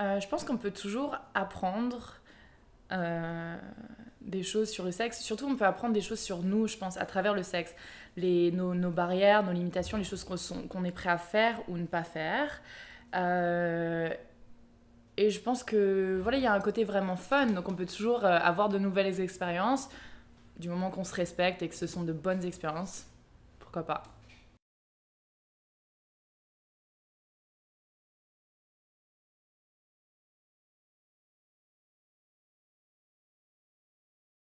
Euh, je pense qu'on peut toujours apprendre euh, des choses sur le sexe. Surtout, on peut apprendre des choses sur nous, je pense, à travers le sexe. nos, barrières, nos limitations, les choses qu'on est prêt à faire ou ne pas faire. Euh, et je pense que voilà, il y a un côté vraiment fun, donc on peut toujours avoir de nouvelles expériences du moment qu'on se respecte et que ce sont de bonnes expériences. Pourquoi pas